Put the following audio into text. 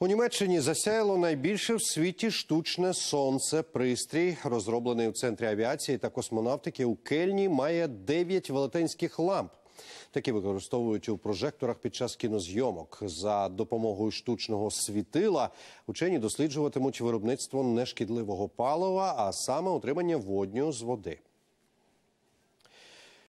У Німеччині засяяло найбільше в світі штучне сонце. Пристрій, розроблений у центрі авіації та космонавтики у Кельні, має 9 велетенських ламп. Такі використовують у прожекторах під час кінозйомок. За допомогою штучного світила учені досліджуватимуть виробництво нешкідливого палива, а саме утримання водню з води.